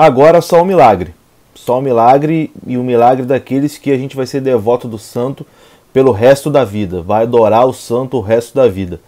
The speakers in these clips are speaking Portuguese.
Agora só o um milagre. Só o um milagre e o um milagre daqueles que a gente vai ser devoto do santo pelo resto da vida. Vai adorar o santo o resto da vida.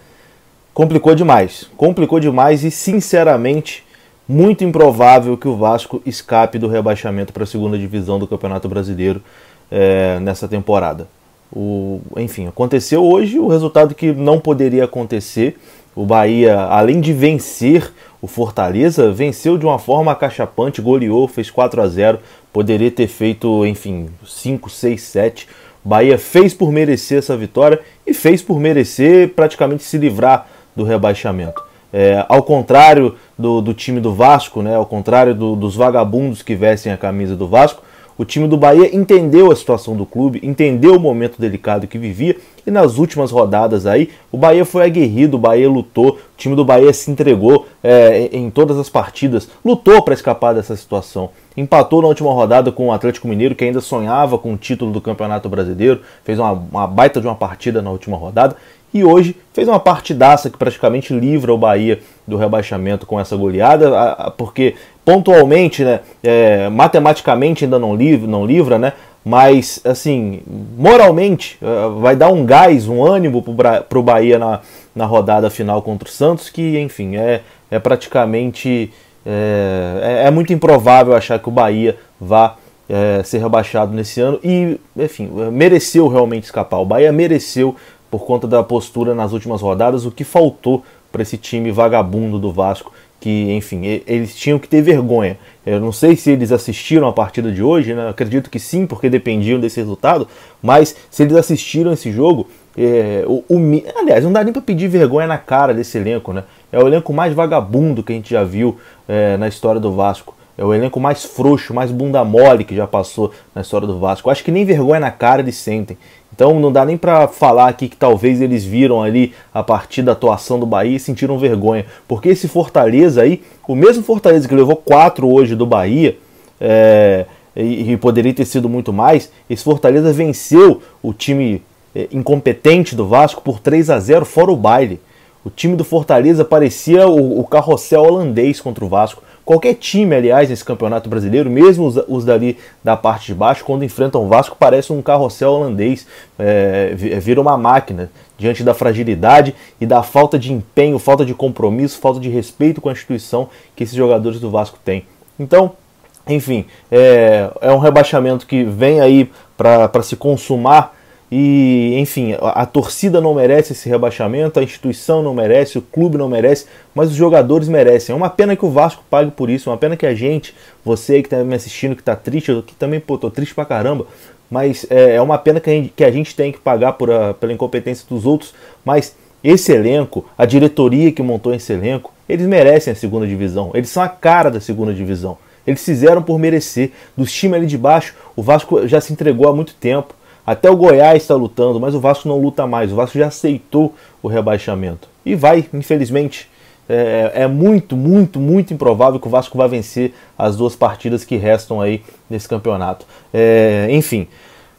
Complicou demais. Complicou demais e, sinceramente, muito improvável que o Vasco escape do rebaixamento para a segunda divisão do Campeonato Brasileiro é, nessa temporada. O, enfim, aconteceu hoje o resultado que não poderia acontecer o Bahia, além de vencer o Fortaleza, venceu de uma forma acachapante, goleou, fez 4 a 0 Poderia ter feito, enfim, 5, 6, 7. Bahia fez por merecer essa vitória e fez por merecer praticamente se livrar do rebaixamento. É, ao contrário do, do, time do Vasco, né, ao contrário do, dos vagabundos que vestem a camisa do Vasco, o time do Bahia entendeu a situação do clube, entendeu o momento delicado que vivia e nas últimas rodadas aí o Bahia foi aguerrido, o Bahia lutou, o time do Bahia se entregou é, em todas as partidas, lutou para escapar dessa situação. Empatou na última rodada com o Atlético Mineiro, que ainda sonhava com o título do Campeonato Brasileiro, fez uma, uma baita de uma partida na última rodada e hoje fez uma partidaça que praticamente livra o Bahia do rebaixamento com essa goleada, porque pontualmente, né? É, matematicamente ainda não livra, não livra, né? Mas, assim, moralmente, é, vai dar um gás, um ânimo para o Bahia na, na rodada final contra o Santos, que, enfim, é, é praticamente. É, é, é muito improvável achar que o Bahia vá é, ser rebaixado nesse ano e, enfim, mereceu realmente escapar. O Bahia mereceu por conta da postura nas últimas rodadas, o que faltou para esse time vagabundo do Vasco que, enfim, eles tinham que ter vergonha. Eu não sei se eles assistiram a partida de hoje, né? acredito que sim, porque dependiam desse resultado, mas se eles assistiram esse jogo, é, o, o, aliás, não dá nem para pedir vergonha na cara desse elenco, né? É o elenco mais vagabundo que a gente já viu é, na história do Vasco. É o elenco mais frouxo, mais bunda mole que já passou na história do Vasco. Acho que nem vergonha na cara eles sentem. Então não dá nem para falar aqui que talvez eles viram ali a partir da atuação do Bahia e sentiram vergonha, porque esse Fortaleza aí, o mesmo Fortaleza que levou quatro hoje do Bahia, é, e, e poderia ter sido muito mais, esse Fortaleza venceu o time é, incompetente do Vasco por 3 a 0 fora o baile. O time do Fortaleza parecia o, o carrossel holandês contra o Vasco. Qualquer time, aliás, nesse campeonato brasileiro, mesmo os, os dali da parte de baixo, quando enfrentam o Vasco, parece um carrossel holandês, é, é, vira uma máquina diante da fragilidade e da falta de empenho, falta de compromisso, falta de respeito com a instituição que esses jogadores do Vasco têm. Então, enfim, é, é um rebaixamento que vem aí para se consumar e, enfim, a, a, torcida não merece esse rebaixamento, a instituição não merece, o clube não merece, mas os jogadores merecem. É uma pena que o Vasco pague por isso, é uma pena que a gente, você que está me assistindo, que está triste, eu que também, pô, tô triste pra caramba, mas é, é uma pena que a, gente, que a gente tem que pagar por a, pela incompetência dos outros, mas esse elenco, a diretoria que montou esse elenco, eles merecem a segunda divisão, eles são a cara da segunda divisão. Eles fizeram por merecer. Dos times ali de baixo, o Vasco já se entregou há muito tempo. Até o Goiás está lutando, mas o Vasco não luta mais. O Vasco já aceitou o rebaixamento. E vai, infelizmente. É, é, muito, muito, muito improvável que o Vasco vá vencer as duas partidas que restam aí nesse campeonato. É, enfim,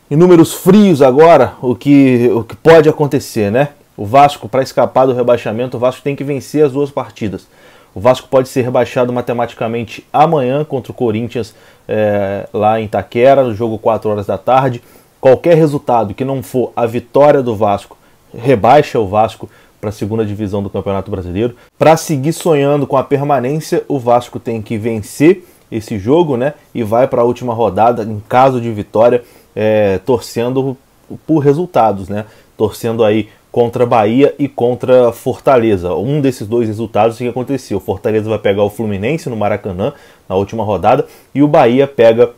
em números frios agora, o que, o que pode acontecer, né? O Vasco, para escapar do rebaixamento, o Vasco tem que vencer as duas partidas. O Vasco pode ser rebaixado matematicamente amanhã contra o Corinthians é, lá em Taquera, no jogo 4 horas da tarde. Qualquer resultado que não for a vitória do Vasco rebaixa o Vasco para a segunda divisão do Campeonato Brasileiro. Para seguir sonhando com a permanência, o Vasco tem que vencer esse jogo, né? E vai para a última rodada, em caso de vitória, é, torcendo por resultados, né? Torcendo aí contra Bahia e contra Fortaleza. Um desses dois resultados que aconteceu. Fortaleza vai pegar o Fluminense no Maracanã na última rodada e o Bahia pega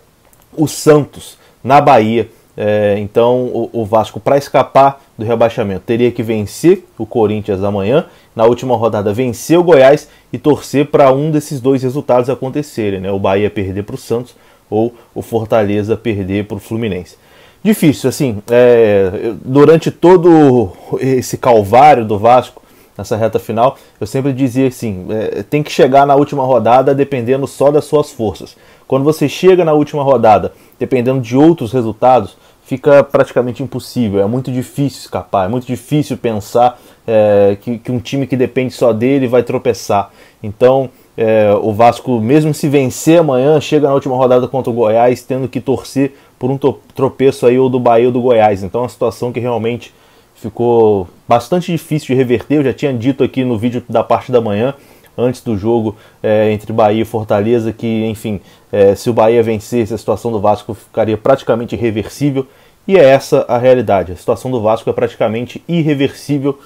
o Santos na Bahia é, então o, o Vasco, para escapar do rebaixamento, teria que vencer o Corinthians amanhã. Na última rodada, vencer o Goiás e torcer para um desses dois resultados acontecerem: né? o Bahia perder para o Santos ou o Fortaleza perder para o Fluminense. Difícil, assim, é, durante todo esse calvário do Vasco, nessa reta final, eu sempre dizia assim: é, tem que chegar na última rodada dependendo só das suas forças. Quando você chega na última rodada dependendo de outros resultados, fica praticamente impossível. É muito difícil escapar, é muito difícil pensar é, que, que, um time que depende só dele vai tropeçar. Então é, o Vasco, mesmo se vencer amanhã, chega na última rodada contra o Goiás, tendo que torcer por um tropeço aí ou do Bahia ou do Goiás. Então é uma situação que realmente ficou bastante difícil de reverter. Eu já tinha dito aqui no vídeo da parte da manhã antes do jogo é, entre Bahia e Fortaleza, que, enfim, é, se o Bahia vencesse, a situação do Vasco ficaria praticamente irreversível. E é essa a realidade. A situação do Vasco é praticamente irreversível.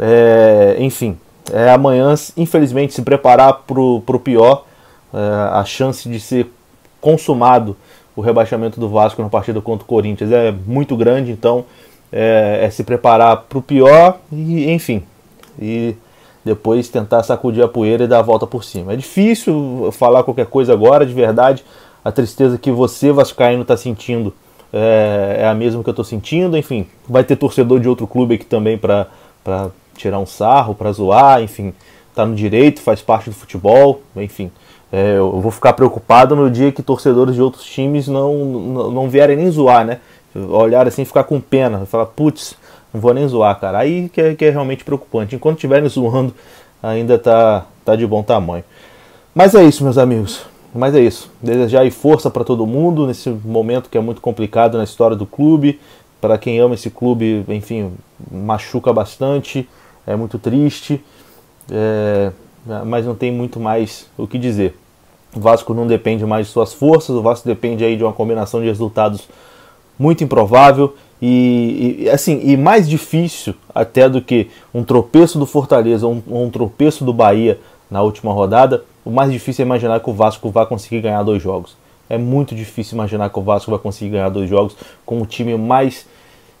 É, enfim, é amanhã, infelizmente, se preparar para o pior, é, a chance de ser consumado o rebaixamento do Vasco na partida contra o Corinthians é muito grande, então é, é se preparar para o pior e enfim. E depois tentar sacudir a poeira e dar a volta por cima. É difícil falar qualquer coisa agora, de verdade. A tristeza que você, Vascaíno, está sentindo é, é, a mesma que eu estou sentindo. Enfim, vai ter torcedor de outro clube aqui também para tirar um sarro, para zoar. Enfim, tá no direito, faz parte do futebol. Enfim, é, eu vou ficar preocupado no dia que torcedores de outros times não, não, não vierem nem zoar, né? Olhar assim, ficar com pena, falar, putz, não vou nem zoar, cara. Aí que é, que é realmente preocupante. Enquanto estiverem zoando, ainda tá, tá de bom tamanho. Mas é isso, meus amigos. Mas é isso. Desejar força para todo mundo nesse momento que é muito complicado na história do clube. Para quem ama esse clube, enfim, machuca bastante. É muito triste. É, mas não tem muito mais o que dizer. O Vasco não depende mais de suas forças, o Vasco depende aí de uma combinação de resultados muito improvável e, e, assim e mais difícil até do que um tropeço do Fortaleza ou um, um, tropeço do Bahia na última rodada. O mais difícil é imaginar que o Vasco vá conseguir ganhar dois jogos. É muito difícil imaginar que o Vasco vai conseguir ganhar dois jogos com um time mais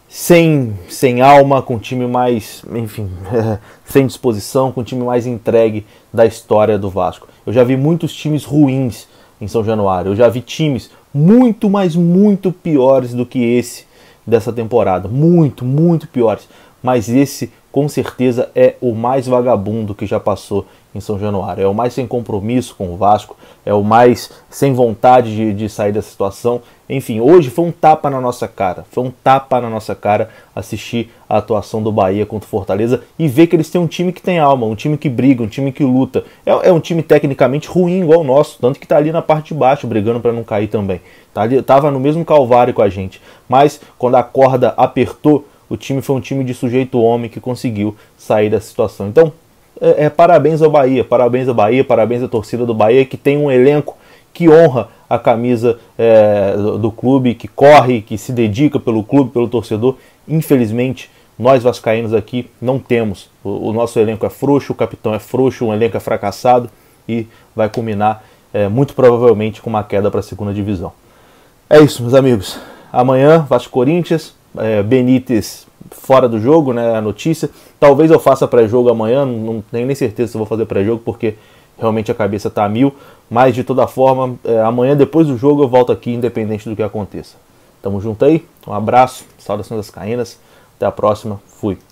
sem, sem alma, com um time mais, enfim, sem disposição, com um time mais entregue da história do Vasco. Eu já vi muitos times ruins em São Januário. Eu já vi times muito, mas muito piores do que esse dessa temporada. Muito, muito piores. Mas esse com certeza é o mais vagabundo que já passou em São Januário. É o mais sem compromisso com o Vasco, é o mais sem vontade de, de, sair da situação. Enfim, hoje foi um tapa na nossa cara. Foi um tapa na nossa cara assistir a atuação do Bahia contra o Fortaleza e ver que eles têm um time que tem alma, um time que briga, um time que luta. É, é um time tecnicamente ruim, igual o nosso, tanto que tá ali na parte de baixo, brigando para não cair também. Tá ali, tava no mesmo calvário com a gente. Mas quando a corda apertou, o time foi um time de sujeito homem que conseguiu sair dessa situação. Então, é, é, parabéns ao Bahia, parabéns ao Bahia, parabéns à torcida do Bahia, que tem um elenco que honra a camisa é, do, do clube, que corre, que se dedica pelo clube, pelo torcedor. Infelizmente, nós vascaínos aqui não temos. O, o nosso elenco é frouxo, o capitão é frouxo, o elenco é fracassado e vai culminar é, muito provavelmente com uma queda para a segunda divisão. É isso, meus amigos. Amanhã, Vasco Corinthians, é, Benítez fora do jogo, né? A notícia. Talvez eu faça pré-jogo amanhã, não tenho nem certeza se vou fazer pré-jogo, porque realmente a cabeça está a mil. Mas de toda forma, é, amanhã depois do jogo eu volto aqui, independente do que aconteça. Tamo junto aí, um abraço, saudações das Caínas. até a próxima, fui.